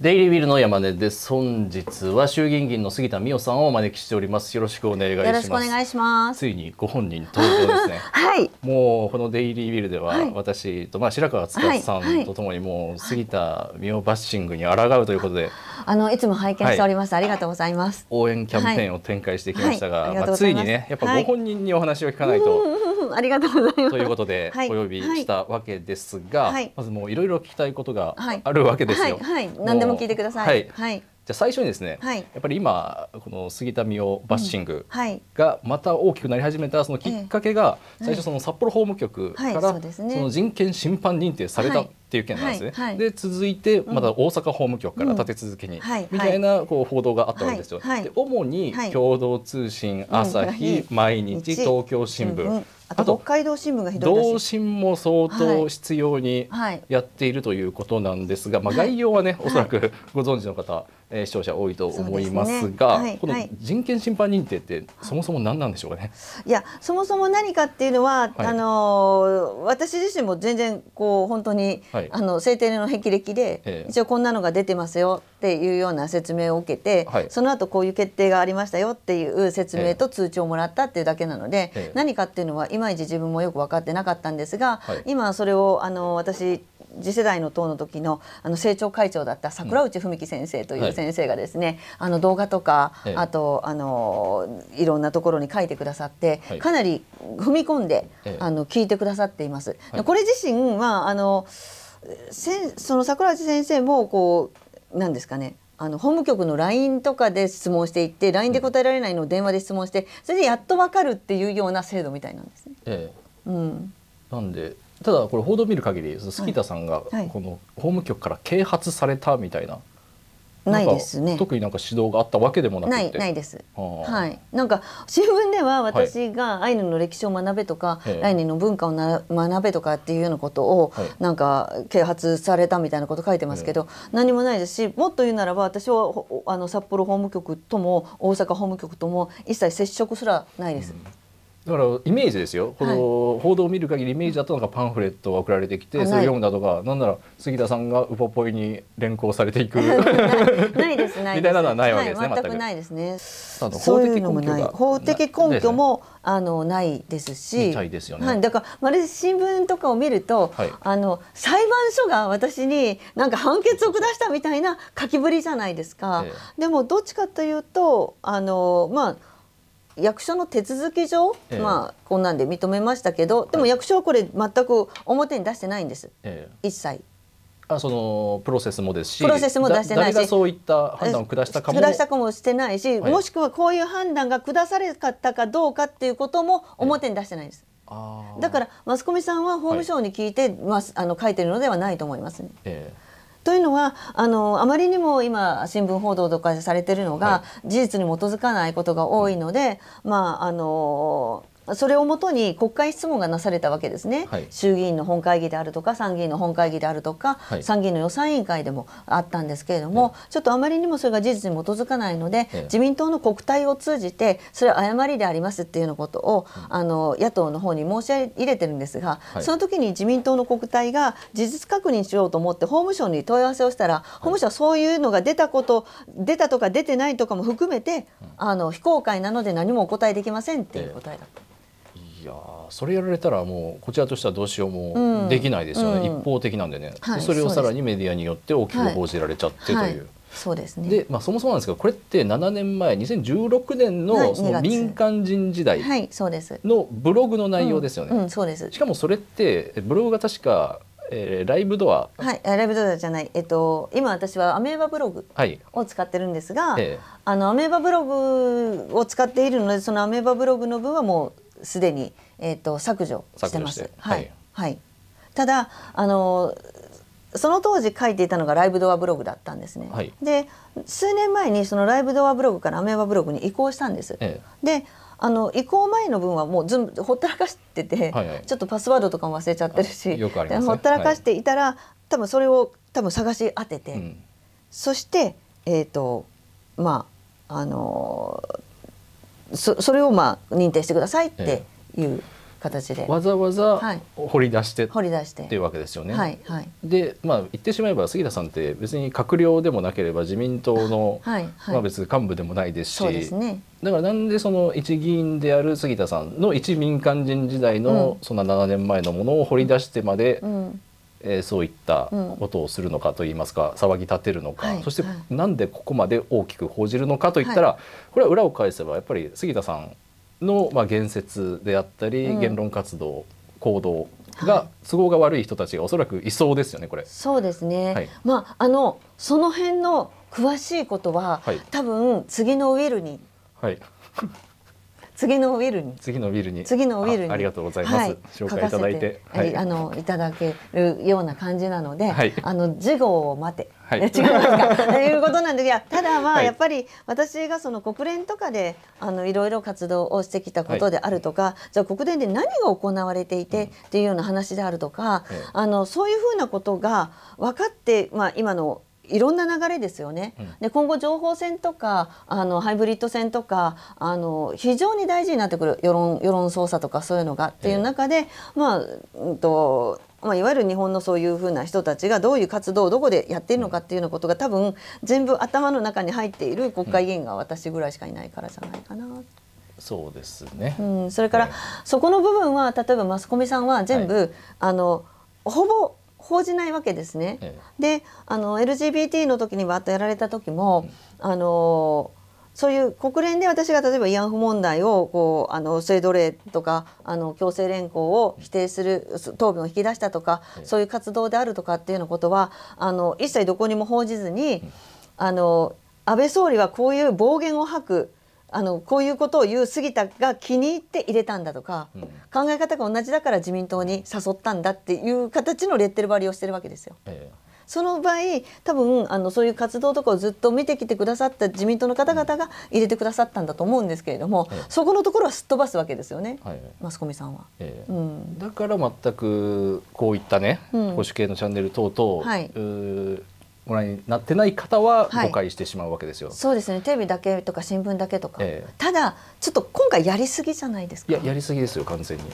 デイリービルの山根です。本日は衆議院議員の杉田水脈さんをお招きしております。よろしくお願いします。よろしくお願いします。ついにご本人登場ですね。はい。もうこのデイリービルでは、私と、まあ白川司さんとともにもう杉田水脈バッシングに抗うということで、はいあのいつも拝見しております、はい、ありがとうございます。応援キャンペーンを展開してきましたが、まあついにね、やっぱご本人にお話を聞かないと。ありがとうございます。ということで、お呼びしたわけですが、まずもういろいろ聞きたいことがあるわけですよ。はい、何でも聞いてください。はい。じゃあ最初にですね、やっぱり今この杉田水脈バッシングがまた大きくなり始めたそのきっかけが最初その札幌法務局からその人権侵犯認定されたっていう件なんですね。はいはい、で続いてまた大阪法務局から立て続けに、みたいなこう報道があったわけですよ。はいはい、で主に共同通信、朝日、毎日、東京新聞。あと北海道新聞がひどい同心も相当必要にやっているということなんですが、はい、まあ、概要はね、はい、おそらくご存知の方、えー、視聴者多いと思いますが、ねはい、この人権侵犯認定ってそもそも何なんでしょうかね。いやそもそも何かっていうのは、あの私自身も全然こう本当に、はい、あの政定の霹靂で、えー、一応こんなのが出てますよっていうような説明を受けて、はい、その後こういう決定がありましたよっていう説明と通知をもらったっていうだけなので、えー、何かっていうのはいまいち自分もよく分かってなかったんですが、はい、今それをあの私次世代の党の時のあの政調会長だった桜内文樹先生という先生がですね、うんはい、あの動画とか、ええ、あとあのいろんなところに書いてくださって、はい、かなり踏み込んで、え、あの聞いてくださっています。これ自身はあのその桜地先生もこうなんですかねあの法務局の LINE とかで質問していって LINE で答えられないのを電話で質問してそれでやっと分かるっていうような制度みたいなんですね。ええ、うん、なんでただこれ報道を見る限り杉田さんがこの法務局から啓発されたみたいなないですね特になんか指導があったわけでもなないないです、はあ、はいなんか新聞では私がアイヌの歴史を学べとか、はい、アイヌの文化をな学べとかっていうようなことを、はい、なんか啓発されたみたいなこと書いてますけど、何もないですしもっと言うならば私はあの札幌法務局とも大阪法務局とも一切接触すらないです、うんだからイメージですよ、この報道を見る限りイメージだとなんかパンフレットが送られてきて、それ読むだとかなんなら杉田さんがウポポイに連行されていくないですないみたいなのはないわけですね、はい、全くないですねそういうのもない法的根拠も、あのないですし、ですね、はい、だからまるで新聞とかを見ると、はい、あの裁判所が私になんか判決を下したみたいな書きぶりじゃないですか、ええ、でもどっちかというとあのまあ役所の手続き上、ええ、まあ、こんなんで認めましたけどでも役所はこれ全く表に出してないんです、え、一切。あそのプロセスもですしプロセスも出してないしそういった判断を下したかも下したかもしてないし、はい、もしくはこういう判断が下されかったかどうかっていうことも表に出してないです。だからマスコミさんは法務省に聞いて、はい、まあ、あの書いてるのではないと思いますね。えーというのはあのあまりにも今新聞報道とかされてるのが、はい、事実に基づかないことが多いので、まああのそれをもとに国会質問がなされたわけですね、はい、衆議院の本会議であるとか参議院の本会議であるとか、はい、参議院の予算委員会でもあったんですけれども、ちょっとあまりにもそれが事実に基づかないので、自民党の国対を通じてそれは誤りでありますっていうようなことを、あの野党の方に申し入れてるんですが、その時に自民党の国対が事実確認しようと思って法務省に問い合わせをしたら、法務省はそういうのが出たこと出たとか出てないとかも含めて、あの非公開なので何もお答えできませんっていう答えだった。やそれやられたらもうこちらとしてはどうしようもできないですよね、うん、一方的なんでね、はい、それをさらにメディアによって大きく報じられちゃってという。はいはい、そうですねで、まあ、そもそもなんですけどこれって7年前2016年のその民間人時代のブログの内容ですよね。うんうん、そうですしかもそれってブログが確かえー、ライブドアはいライブドアじゃないえっと今私はアメーバブログを使ってるんですが、はいええ、あのアメーバブログを使っているのでそのアメーバブログの分はもうすでに、えーと、削除してます。はい、はい、ただあのその当時書いていたのがライブドアブログだったんですね。はい、で数年前にそのライブドアブログからアメーバブログに移行したんです。ええ、であの移行前の分はもうずんほったらかしてて、はいはい、ちょっとパスワードとかも忘れちゃってるし、ね、ほったらかしていたら、はい、多分それを多分探し当てて、うん、そしてえっ、ー、とまああのーそそれをまあ認定してくださいっていう形で、わざわざ掘り出して、掘り出してっていうわけですよね。はいはい、でまあ言ってしまえば杉田さんって別に閣僚でもなければ自民党の、はいはい、まあ別に幹部でもないですしそうです、ね、だからなんでその一議員である杉田さんの一民間人時代の、そのな7年前のものを掘り出してまで、うんえー、そういったことをするのかといいますか、うん、騒ぎ立てるのか、はい、そしてなんでここまで大きく報じるのかといったら、はい、これは裏を返せばやっぱり杉田さんの、まあ、言説であったり、うん、言論活動行動が都合が悪い人たちがおそらくいそうですよねこれ。そうですね、はい、まああのその辺の詳しいことは、多分次のウィルに、はい、次のウィルに次のウィルに次のウィルにありがとうございます、はい、紹介いただいて、はい、あのいただけるような感じなので、はい、あの次号を待て、はい、違いますかということなんでいやただまあやっぱり私がその国連とかであのいろいろ活動をしてきたことであるとか、じゃあ国連で何が行われていてっていうような話であるとか、うん、あのそういうふうなことが分かってまあ今のいろんな流れですよね。で今後情報戦とかあのハイブリッド戦とかあの非常に大事になってくる世論世論操作とかそういうのがっていう中で、まあ、うんとまあ、いわゆる日本のそういうふうな人たちがどういう活動をどこでやっているのかっていうようなことが多分全部頭の中に入っている国会議員が私ぐらいしかいないからじゃないかな。そうですね、うん、それから、そこの部分は例えばマスコミさんは全部、はい、あのほぼ報じないわけですね。ええ、であの LGBT の時にとやられた時も、うん、あのそういう国連で私が例えば慰安婦問題をこうあの性奴隷とかあの強制連行を否定する答弁を引き出したとか、え、そういう活動であるとかっていうようなことはあの一切どこにも報じずに、うん、あの安倍総理はこういう暴言を吐くあのこういうことを言う杉田が気に入って入れたんだとか、うん、考え方が同じだから自民党に誘ったんだっていう形のレッテル貼りをしてるわけですよ。えーその場合多分あのそういう活動とかをずっと見てきてくださった自民党の方々が入れてくださったんだと思うんですけれども、そこのところはすっ飛ばすわけですよね、はい、マスコミさんは、えうん、だから全くこういったね、保守系のチャンネル等々、はい、ご覧になってない方は誤解してしまうわけですよ、はい、そうですねテレビだけとか新聞だけとか、えー、ただちょっと今回やりすぎじゃないですかいややりすぎですよ完全に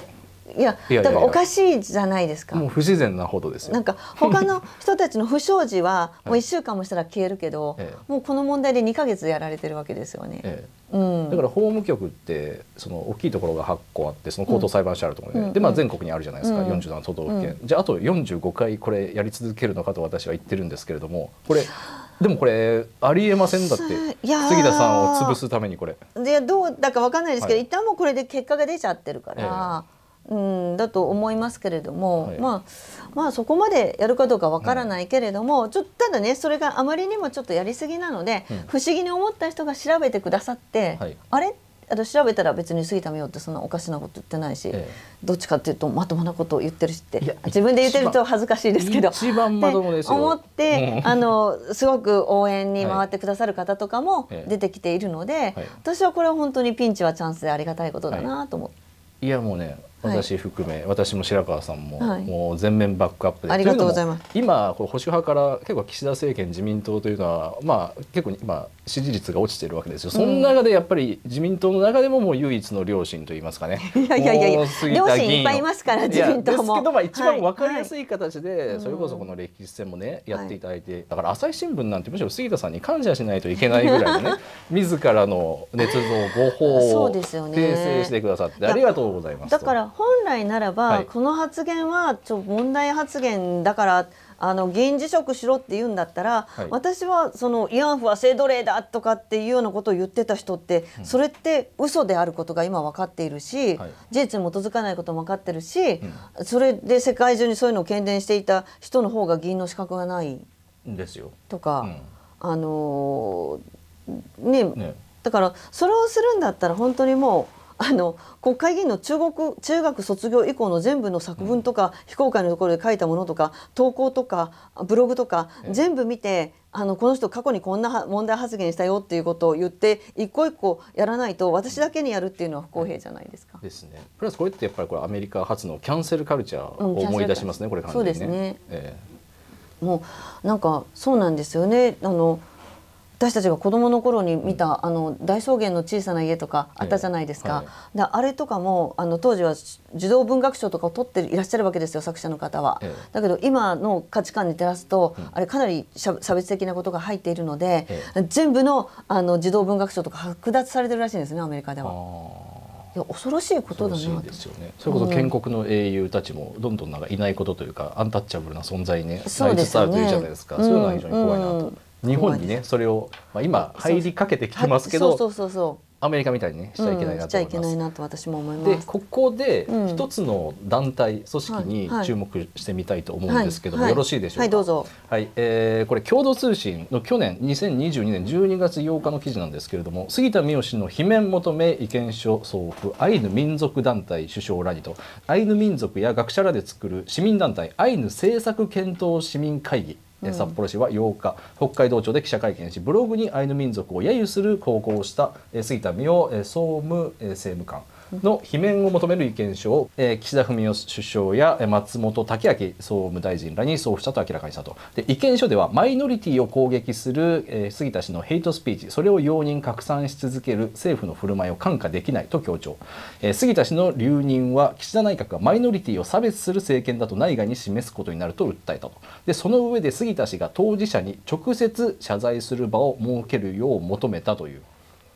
いやいやだからおかしいじゃないですかもう不自然なほどですよなんか他の人たちの不祥事は もう1週間もしたら消えるけど、はい、もうこの問題で2か月やられてるわけですよね、ええ、うん、だから法務局ってその大きいところが8個あってその高等裁判所あるところで、うん、でまあ、全国にあるじゃないですか、うん、47都道府県、うん、じゃああと45回これやり続けるのかと私は言ってるんですけれどもこれでもこれありえませんだって杉田さんを潰すためにこれいやどうだかわかんないですけど、ええ、一旦もうこれで結果が出ちゃってるから。えうんだと思いますけれども、はい、まあまあそこまでやるかどうかわからないけれども、ちょっとただねそれがあまりにもちょっとやりすぎなので、うん、不思議に思った人が調べてくださって、はい、あれあと調べたら別に杉田美桜ってそんなおかしなこと言ってないし、ええ、どっちかっていうとまともなことを言ってるしって自分で言ってると恥ずかしいですけど一番まともです思って、あのすごく応援に回ってくださる方とかも出てきているので、はい、私はこれは本当にピンチはチャンスでありがたいことだなと思って。はい、いやもうね私含め、はい、私も白川さんも、はい、もう全面バックアップでありがとうございます今こう保守派から結構岸田政権自民党というのは、まあ、結構今支持率が落ちてるわけですよ、その中でやっぱり自民党の中でももう唯一の両親といいますかねいやいやいやいやいっぱいいますから自民党もですけど、まあ、一番分かりやすい形で、はい、それこそこの歴史戦もね、やっていただいてだから朝日新聞なんてむしろ杉田さんに感謝しないといけないぐらいのね 自らの捏造誤報を訂正してくださってありがとうございますだから本来ならば、はい、この発言はちょ問題発言だからあの議員辞職しろって言うんだったら、はい、私はその慰安婦は性奴隷だとかっていうようなことを言ってた人って、うん、それって嘘であることが今分かっているし、はい、事実に基づかないことも分かってるし、うん、それで世界中にそういうのを喧伝していた人の方が議員の資格がないですよとか、うん、あのー、ねねだからそれをするんだったら本当にもう。あの国会議員の中国中学卒業以降の全部の作文とか、うん、非公開のところで書いたものとか投稿とかブログとか、全部見てあのこの人過去にこんな問題発言したよっていうことを言って一個一個やらないと私だけにやるっていうのは不公平じゃないですか。ですね。プラスこれってやっぱりこれアメリカ発のキャンセルカルチャーを思い出しますね、うん、これ完全にね。そうですね。えー、もうなんかそうなんですよねあの私たちが子どもの頃に見た、あの大草原の小さな家とかあったじゃないですか、えーはい、あれとかもあの当時は児童文学賞とかを取っていらっしゃるわけですよ作者の方は、えー、だけど今の価値観に照らすと、うん、あれかなり差別的なことが入っているので、えー、全部のあの児童文学賞とか剥奪されてるらしいんですねアメリカでは。いや恐ろしいことだなですよね。それこそ建国の英雄たちもどんどんなんかいないことというか、うん、アンタッチャブルな存在になりつつあるというじゃないですか。そう、いうのは非常に怖いなと。うん日本にねそれを、まあ、今入りかけてきてますけどアメリカみたいにねしちゃいけないなと私も思いますでここで一つの団体、組織に注目してみたいと思うんですけども、はいよろしいでしょうか。はい、どうぞ。はい、えー、これ共同通信の去年2022年12月8日の記事なんですけれども杉田水脈の罷免求め意見書送付アイヌ民族団体首相らにとアイヌ民族や学者らで作る市民団体アイヌ政策検討市民会議え札幌市は8日、北海道庁で記者会見しブログにアイヌ民族を揶揄する投稿をした、え杉田水脈、え総務、え政務官の罷免を求める意見書を、えー、岸田文雄首相や松本剛明総務大臣らに送付したと明らかにしたとで意見書ではマイノリティを攻撃する、えー、杉田氏のヘイトスピーチそれを容認拡散し続ける政府の振る舞いを看過できないと強調、えー、杉田氏の留任は岸田内閣がマイノリティを差別する政権だと内外に示すことになると訴えたとでその上で杉田氏が当事者に直接謝罪する場を設けるよう求めたという。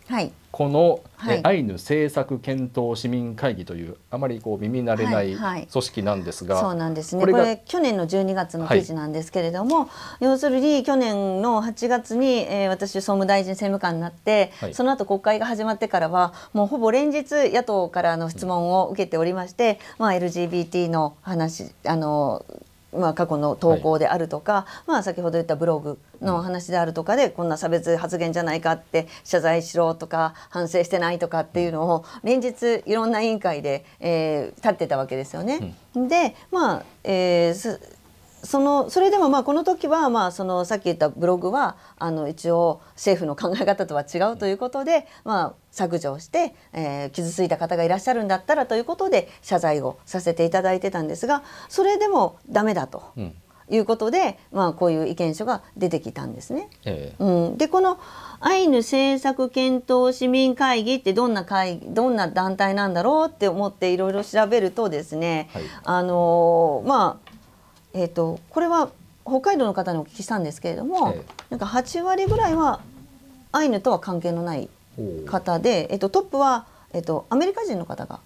はいこの、はい、アイヌ政策検討市民会議というあまりこう耳慣れない組織なんですが、はいはい、そうなんですねこれこれ去年の12月の記事なんですけれども、はい、要するに去年の8月に、えー、私総務大臣政務官になって、はい、その後国会が始まってからはもうほぼ連日野党からの質問を受けておりまして、うん、まあ、LGBT の話あのまあ、過去の投稿であるとか、はい、まあ、先ほど言ったブログの話であるとかで、うん、こんな差別発言じゃないかって謝罪しろとか反省してないとかっていうのを連日いろんな委員会で、えー、立ってたわけですよね。うん、で、まあえーそのそれでもまあこの時はまあそのさっき言ったブログはあの一応政府の考え方とは違うということで、まあ、削除して、え傷ついた方がいらっしゃるんだったらということで謝罪をさせていただいてたんですがそれでもダメだと。いうことで、まあ、こういう意見書が出てきたんですね。うん、でこのアイヌ政策検討市民会議ってどんな会どんな団体なんだろうって思っていろいろ調べるとですね、あのまあえーと、これは北海道の方にお聞きしたんですけれども、えー、なんか8割ぐらいはアイヌとは関係のない方で、えーと、トップは、えーと、アメリカ人の方が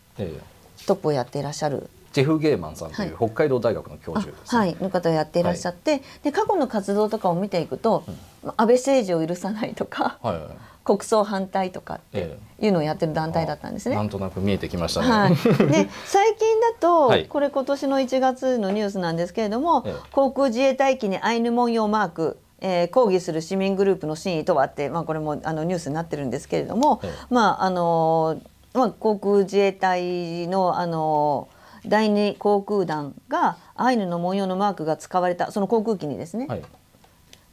トップをやっていらっしゃる。ジェフ・ゲーマンさんという北海道大学の教授、ね、はい、の方をやっていらっしゃって、はい、で過去の活動とかを見ていくと、うん、安倍政治を許さないとか、はいはい国葬反対とかっていうのをやってる団体だったんですね。えなんとなく見えてきましたね。はい、で最近と、はい、これ今年の1月のニュースなんですけれども、ええ、航空自衛隊機にアイヌ文様マークえー、抗議する市民グループの真意とはって、まあ、これもあのニュースになってるんですけれども、ええ、まああのまあ、航空自衛隊の、あの第二航空団がアイヌの文様のマークが使われたその航空機にですね、はい、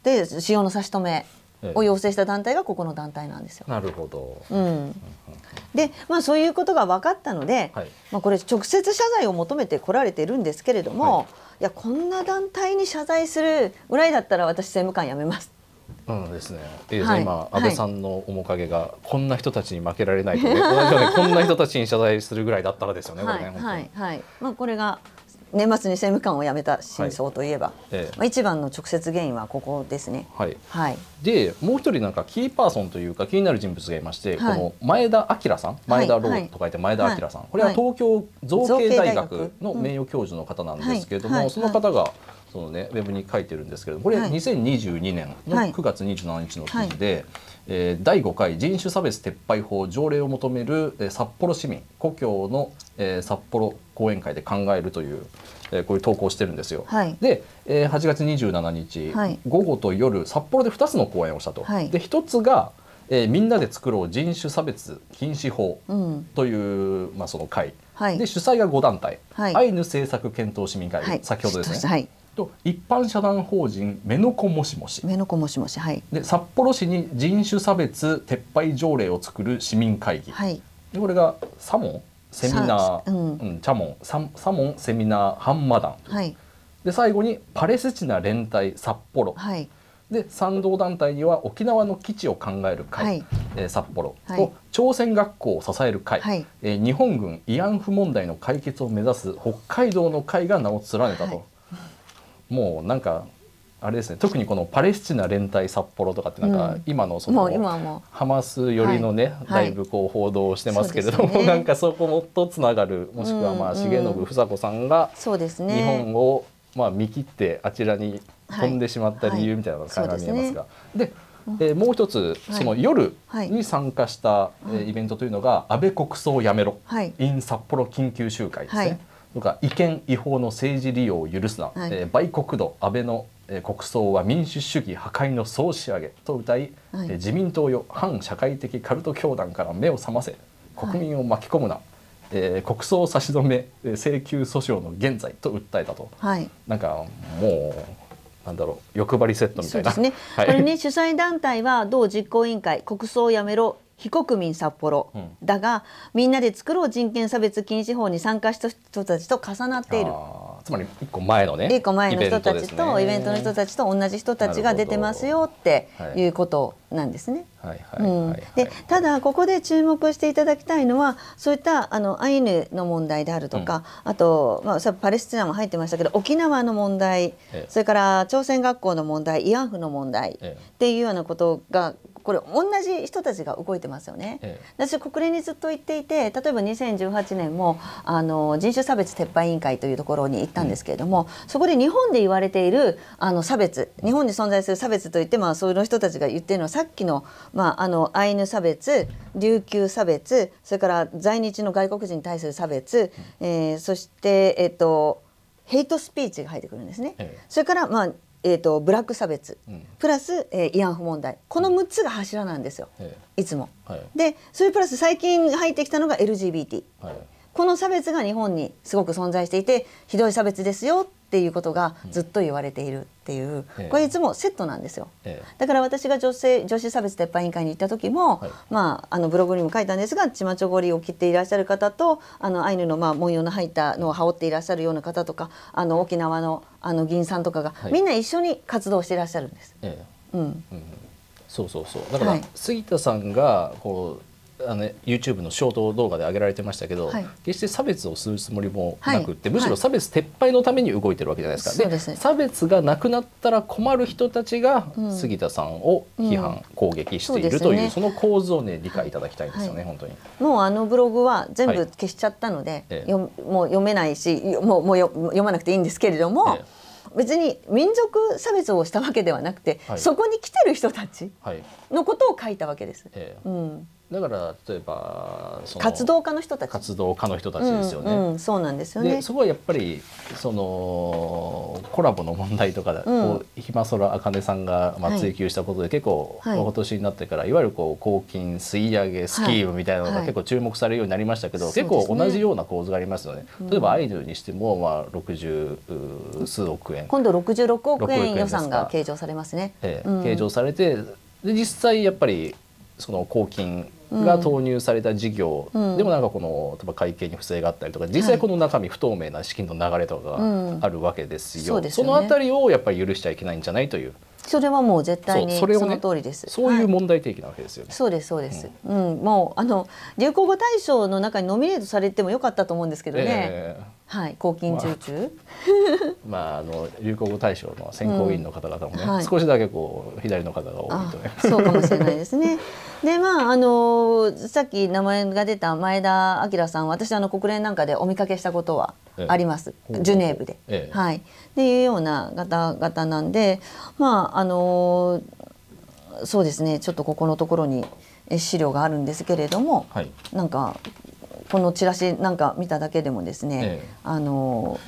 で使用の差し止めを要請した団体がここの団体なんですよ。なるほど、うん、で、まあ、そういうことが分かったので、はい、まあ、これ直接謝罪を求めてこられてるんですけれども、はい、いやこんな団体に謝罪するぐらいだったら私政務官辞めます。うんですね。いはい、今安倍さんの面影が、こんな人たちに負けられないとね、はい、こんな人たちに謝罪するぐらいだったらですよね。これね。はい、はい、まあこれが年末に政務官を辞めた真相といえば、ええまあ、一番の直接原因はここですね。はいはい、でもう一人なんかキーパーソンというか気になる人物がいまして、はい、この前田明さん前田ローと書いて前田明さん、これは東京造形大学の名誉教授の方なんですけれども、その方が。そのね、ウェブに書いてるんですけれどもこれ2022年の9月27日の記事で、えー、第5回人種差別撤廃法条例を求める、えー、札幌市民故郷のえー、札幌講演会で考えるという、えー、こういう投稿してるんですよ。はい、で、えー、8月27日、はい、午後と夜札幌で2つの講演をしたと。はい、で1つが、えー「みんなで作ろう人種差別禁止法」という、うん、まあ、その会、で主催が5団体、アイヌ政策検討市民会、先ほどですね。と一般社団法人目の子もしもし目の子もしもし、はい、で札幌市に人種差別撤廃条例を作る市民会議、はい、でこれがサモンセミナー、うん、チャモンササモンセミナーハンマダン、はい、で最後にパレスチナ連帯札幌、はい、で賛同団体には沖縄の基地を考える会、はい、えー、札幌と、はい、朝鮮学校を支える会、はい、えー、日本軍慰安婦問題の解決を目指す北海道の会が名を連ねたと、もうなんかあれですね特にこのパレスチナ連帯札幌とかってなんか今のその、ハマス寄りのね、だいぶこう報道をしてますけれども、なんかそことつながるもしくはまあ重信房子さんが日本をまあ見切ってあちらに飛んでしまった理由みたいなのが考え見えますが。でえー、もう一つ、その夜に参加した、はえイベントというのが安倍国葬をやめろ、はい、in 札幌緊急集会ですね、とか違憲違法の政治利用を許すな、はえ売国度安倍の国葬は民主主義破壊の総仕上げと歌い、はい、自民党よ反社会的カルト教団から目を覚ませ国民を巻き込むな、はい、えー、国葬差し止め請求訴訟の現在と訴えたと、はい、なんかもうなんだろう欲張りセットみたいな。そうですね、はい、これね主催団体は同実行委員会国葬をやめろ非国民札幌、うん、だがみんなで作ろう人権差別禁止法に参加した人たちと重なっている。つまり一個前のね一個前の人たちと、イベントの人たちと同じ人たちが出てますよっていうことなんですね。でただここで注目していただきたいのはそういったあのアイヌの問題であるとか、うん、あと、まあ、パレスチナも入ってましたけど沖縄の問題、ええ、それから朝鮮学校の問題慰安婦の問題っていうようなことがこれ同じ人たちが動いてますよね、ええ、私国連にずっと行っていて例えば2018年もあの人種差別撤廃委員会というところに行ったんですけれども、うん、そこで日本で言われているあの差別日本に存在する差別といって、まあ、そういう人たちが言ってるのはさっきの,、まあ、あのアイヌ差別琉球差別それから在日の外国人に対する差別、うん、えー、そして、えっとヘイトスピーチが入ってくるんですね。ええ、それから、まあえーと、ブラック差別、うん、プラス、えー、慰安婦問題この6つが柱なんですよ、うん、いつも。はい、でそれプラス最近入ってきたのが LGBT。はいこの差別が日本にすごく存在していてひどい差別ですよっていうことがずっと言われているっていう、これいつもセットなんですよ、だから私が女性女子差別撤廃委員会に行った時も、はい、まあ、あのブログにも書いたんですがちまちょごりを着ていらっしゃる方とあのアイヌの、まあ、文様の入ったのを羽織っていらっしゃるような方とかあの沖縄のあの議員さんとかが、はい、みんな一緒に活動していらっしゃるんです。ええ、うん、うんそうそうそうだから、杉田さんがこうあの YouTube のショート動画で上げられてましたけど、はい、決して差別をするつもりもなくって、はい、むしろ差別撤廃のために動いてるわけじゃないですか、はい、で差別がなくなったら困る人たちが杉田さんを批判、うん攻撃しているというね、その構図をね理解いただきたいんですよね、本当にもうあのブログは全部消しちゃったので、えもう読めないしもうもう読まなくていいんですけれども。ええ別に民族差別をしたわけではなくて、はい、そこに来てる人たちのことを書いたわけです。はい、うんだから例えば活動家の人たち活動家の人たちですよね。うんうん、そうなんですよね。そこはやっぱりそのコラボの問題とか、うん、ひまそらあかねさんがまあ追求したことで結構、は今年になってからいわゆるこう公金吸い上げスキームみたいなのが結構注目されるようになりましたけど、はい結構同じような構図がありますよね。ね例えばアイドルにしてもまあ六十数億円今度六十六億円予算が計上されますね。ええ、計上されてで実際やっぱりその公金が投入された事業、うん、でもなんかこの例えば会計に不正があったりとか実際この中身不透明な資金の流れとかがあるわけですよ。いうん、そ、の辺りをやっぱり許しちゃいけないんじゃないという。それはもう絶対にその通りです。そう,、いう問題提起なわけですよね。そうですそうです。うん、もうあの流行語大賞の中にノミネートされてもよかったと思うんですけどね。えーはい、抗菌中中、まあ、まあ、あの流行語大賞の選考委員の方々もね、うんはい、少しだけこう左の方が多いとねそうかもしれないですね でまああのさっき名前が出た前田明さん私あの国連なんかでお見かけしたことはあります、ええ、ジュネーブで、ええ、はいっていうような方々なんでまああのそうですねちょっとここのところに資料があるんですけれども、はい、なんかこのチラシなんか見ただけでもですね、ええ、あの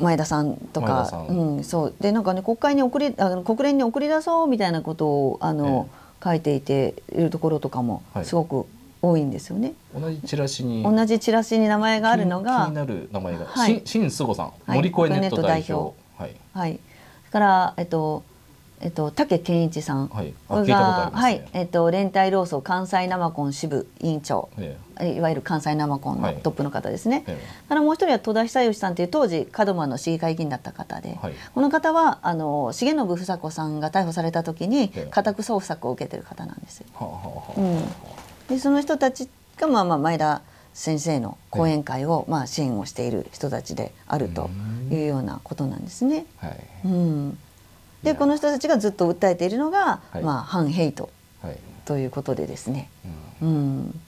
前田さんとか、うん、そうでなんかね国会に送りあの国連に送り出そうみたいなことをあの、え、書いていているところとかもすごく多いんですよね。はい、同じチラシに同じチラシに名前があるのが気になる名前が、はい、し新須吾さん、はい、森越ネット代表はい、はい、はい、からえっとえっと、武健一さんが、はい、えっと、連帯労組関西生コン支部委員長、えいわゆる関西生コンのトップの方ですね、ええ、からもう一人は戸田久義さんという当時門真の市議会議員だった方で、はい、この方はあの重信房子さんが逮捕された時に家宅捜索を受けてる方なんですよ。でその人たちが、まあ、まあ前田先生の講演会を、まあ、支援をしている人たちであるというようなことなんですね。はい、うんでこの人たちがずっと訴えているのが、はい、まあ、反ヘイトということでですね。うん、うん、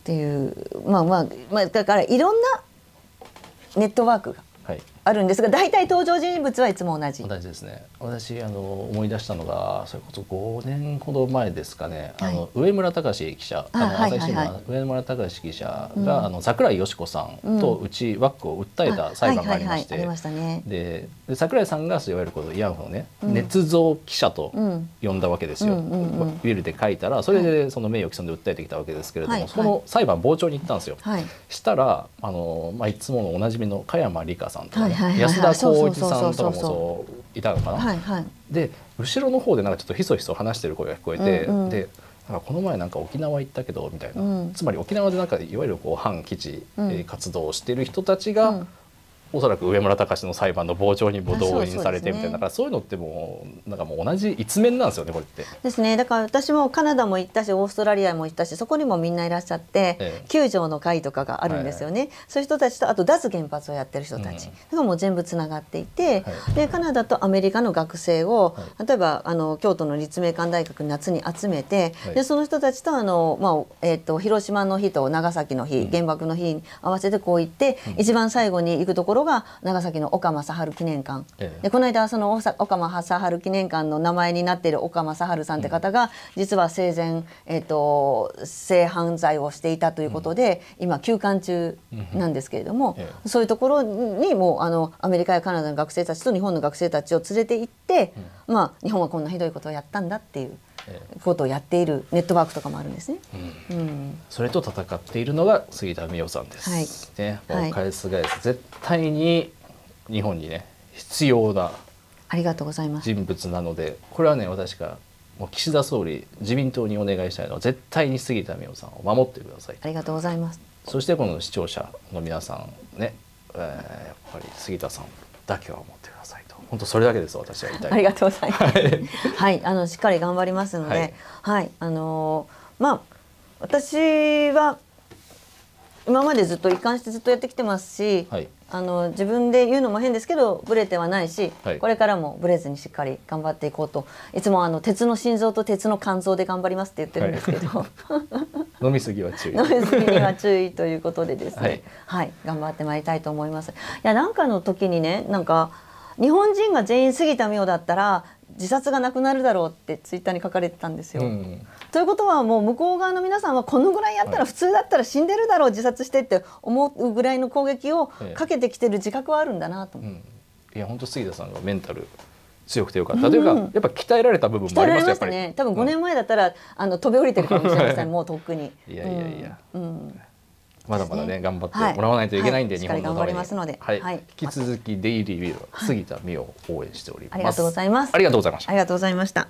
っていうまあまあ、まあ、だからいろんなネットワークがあるんですが大体登場人物はいつも同じ同じですね私あの思い出したのがそれこそ5年ほど前ですかね、はい、あの上村隆記者あの、朝日新聞の上村隆記者が、うん、あの桜井よし子さんとうち、ワックを訴えた裁判がありまして、はで桜井さんがそういわゆるこのイヤホンをね、うん、捏造記者と呼んだわけですよ、うんうんルで書いたらそれでその名誉毀損で訴えてきたわけですけれども、はい、その裁判傍聴に行ったんですよ、はい、したらあの、まあ、いつものおなじみの加山理香さんとかね、安田浩一さんとかもそういたのかな、はいはい、で後ろの方でなんかちょっとひそひそ話してる声が聞こえて、うんうん、でなんかこの前なんか沖縄行ったけどみたいな、うん、つまり沖縄でなんかいわゆるこう反基地活動をしてる人たちが、うんおそらく上村隆の裁判の傍聴にも動員されてみたいな、ね、だからそういうのってもうなんかもう同じ一面なんですよねこれって。ですねだから私もカナダも行ったしオーストラリアも行ったしそこにもみんないらっしゃって、ええ、条の会とかがあるんですよね、はいそういう人たちとあと脱原発をやってる人たち、うん、がもう全部つながっていて、はい、でカナダとアメリカの学生を、はい、例えばあの京都の立命館大学夏に集めて、はい、でその人たちとあの、まあえーと、と広島の日と長崎の日、うん、原爆の日に合わせてこう行って、うん、一番最後に行くところが長崎の岡正治記念館、ええ、でこの間その岡正治記念館の名前になっている岡正治さんって方が、うん、実は生前、えーと、性犯罪をしていたということで、うん、今休館中なんですけれども、え、そういうところにもうあのアメリカやカナダの学生たちと日本の学生たちを連れて行って、まあ、日本はこんなひどいことをやったんだっていう。ことをやっているネットワークとかもあるんですね。うん、うん、それと戦っているのが杉田水脈さんです。はい、ね、もう返す返す、絶対に日本にね必要なありがとうございます人物なので、これはね私かもう岸田総理自民党にお願いしたいのは絶対に杉田水脈さんを守ってください。ありがとうございます。そしてこの視聴者の皆さんね、えー、やっぱり杉田さんだけはもう本当それだけです私は言いたい。ありがとうございます。はい、あのしっかり頑張りますので、はい、はい、あのー、まあ私は今までずっと一貫してずっとやってきてますし、はい、あの自分で言うのも変ですけどブレてはないし、はい、これからもブレずにしっかり頑張っていこうといつもあの鉄の心臓と鉄の肝臓で頑張りますって言ってるんですけど、はい、飲み過ぎは注意飲み過ぎには注意ということでですね はい、頑張ってまいりたいと思います。いやなんかの時にねなんか日本人が全員杉田水脈だったら自殺がなくなるだろうってツイッターに書かれてたんですよ。うん、ということはもう向こう側の皆さんはこのぐらいやったら普通だったら死んでるだろう、はい、自殺してって思うぐらいの攻撃をかけてきてる自覚はあるんだなと、ええうん、いや本当杉田さんがメンタル強くてよかったというか、やっぱ鍛えられた部分もありますね多分5年前だったら、あの飛び降りてるかもしれませんもうとっくに。いやいやいや、うんまだまだね頑張ってもらわないといけないんで、日本頑のためにはい引き続きデイリービュー杉田美桜を応援しておりますありがとうございましありがとうございましたありがとうございました